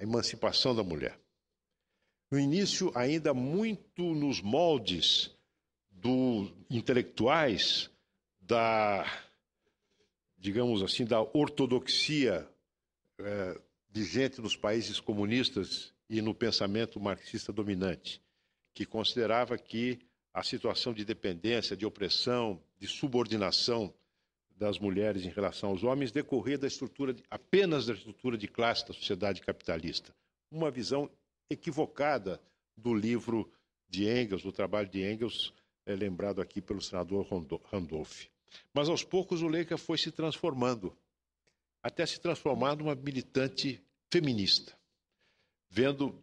a emancipação da mulher. No início, ainda muito nos moldes do intelectuais da, digamos assim, da ortodoxia é, vigente nos países comunistas e no pensamento marxista dominante, que considerava que a situação de dependência, de opressão, de subordinação das mulheres em relação aos homens decorrer da estrutura de, apenas da estrutura de classe da sociedade capitalista. Uma visão equivocada do livro de Engels, do trabalho de Engels, é lembrado aqui pelo senador Randolph. Mas aos poucos o Leica foi se transformando, até se transformar numa militante feminista, vendo,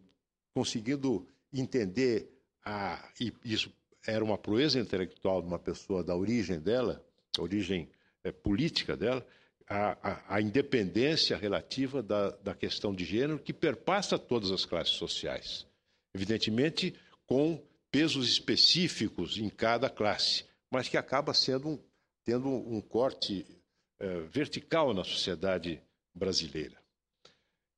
conseguindo entender a, e isso era uma proeza intelectual de uma pessoa da origem dela, origem é, política dela, a, a, a, independência relativa da, da questão de gênero que perpassa todas as classes sociais. Evidentemente, com pesos específicos em cada classe, mas que acaba sendo um, tendo um corte é, vertical na sociedade brasileira.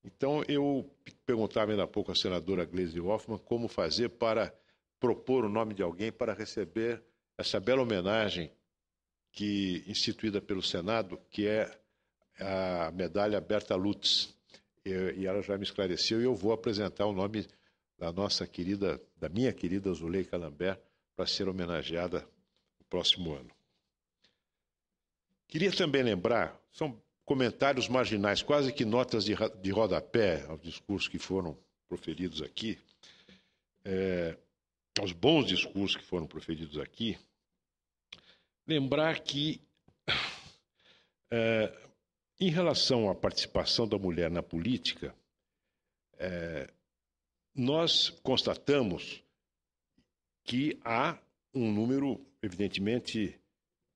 Então, eu perguntava ainda há pouco à senadora Gleisi Hoffmann como fazer para propor o nome de alguém para receber essa bela homenagem que instituída pelo Senado, que é a medalha Berta Lutz. E, e ela já me esclareceu e eu vou apresentar o nome da nossa querida, da minha querida Zuleika Lambert, para ser homenageada no próximo ano. Queria também lembrar, são comentários marginais, quase que notas de, de rodapé aos discursos que foram proferidos aqui, é, aos bons discursos que foram proferidos aqui, lembrar que, é, em relação à participação da mulher na política, é, nós constatamos que há um número, evidentemente,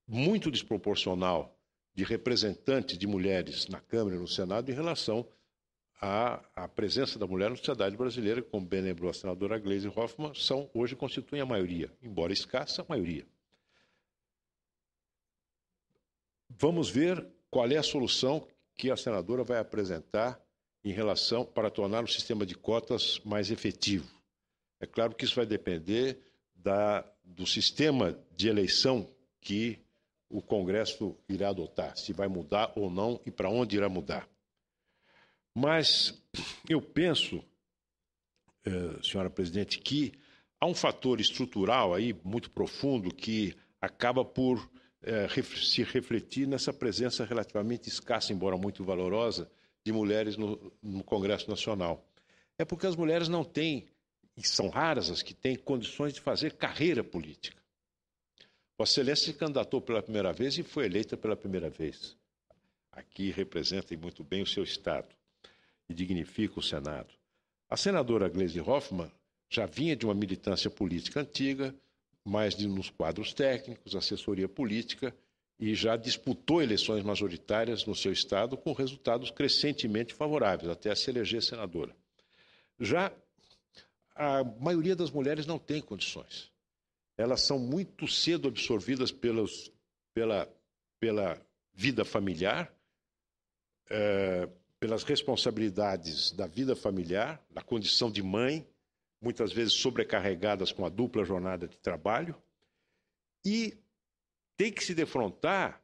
muito desproporcional de representantes de mulheres na Câmara e no Senado em relação à presença da mulher na sociedade brasileira, como bem lembrou a senadora Gleisi Hoffmann, são, hoje constituem a maioria, embora escassa, a maioria. Vamos ver qual é a solução que a senadora vai apresentar em relação para tornar o sistema de cotas mais efetivo. É claro que isso vai depender da, do sistema de eleição que o Congresso irá adotar, se vai mudar ou não e para onde irá mudar. Mas eu penso, eh, senhora presidente, que há um fator estrutural aí muito profundo que acaba por é, se refletir nessa presença relativamente escassa, embora muito valorosa, de mulheres no, no Congresso Nacional. É porque as mulheres não têm, e são raras as que têm, condições de fazer carreira política. Vossa Excelência se candidatou pela primeira vez e foi eleita pela primeira vez. Aqui representem muito bem o seu Estado e dignifica o Senado. A senadora Gleisi Hoffmann já vinha de uma militância política antiga, mas nos quadros técnicos, assessoria política, e já disputou eleições majoritárias no seu estado com resultados crescentemente favoráveis, até se eleger senadora. Já a maioria das mulheres não tem condições. Elas são muito cedo absorvidas pelos, pela, pela vida familiar, é, pelas responsabilidades da vida familiar, da condição de mãe, muitas vezes sobrecarregadas com a dupla jornada de trabalho, e tem que se defrontar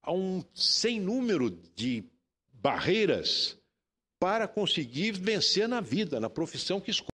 a um sem número de barreiras para conseguir vencer na vida, na profissão que escolhe.